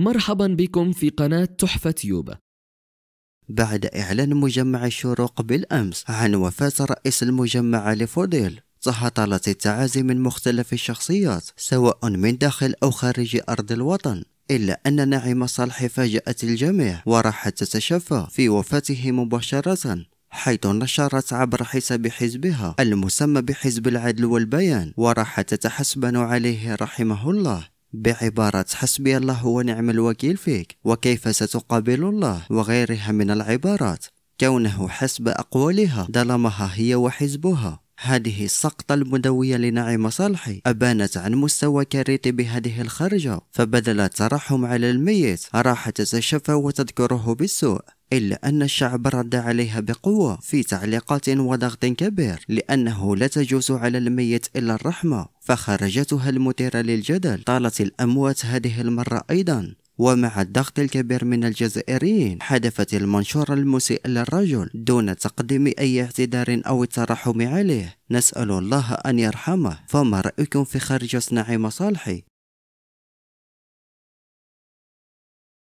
مرحبا بكم في قناة تحفة يوبا بعد إعلان مجمع الشروق بالأمس عن وفاة رئيس المجمع لفوديل تهطلت التعازي من مختلف الشخصيات سواء من داخل أو خارج أرض الوطن إلا أن نعيم صالح فاجأت الجميع وراحت تتشفى في وفاته مباشرة حيث نشرت عبر حساب حزبها المسمى بحزب العدل والبيان وراحت تتحسبن عليه رحمه الله بعبارة حسبي الله ونعم الوكيل فيك وكيف ستقابل الله وغيرها من العبارات كونه حسب أقوالها ظلمها هي وحزبها هذه السقطة المدوية لنعيم صالحي أبانت عن مستوى كارثي بهذه الخرجة فبدل الترحم على الميت راح تتشفى وتذكره بالسوء إلا أن الشعب رد عليها بقوة في تعليقات وضغط كبير لأنه لا تجوز على الميت إلا الرحمة فخرجتها المثيرة للجدل طالت الأموات هذه المرة أيضا ومع الضغط الكبير من الجزائريين حذفت المنشور المسيء للرجل دون تقديم أي اعتذار أو الترحم عليه نسأل الله أن يرحمه فما رأيكم في خارج صناعي مصالحي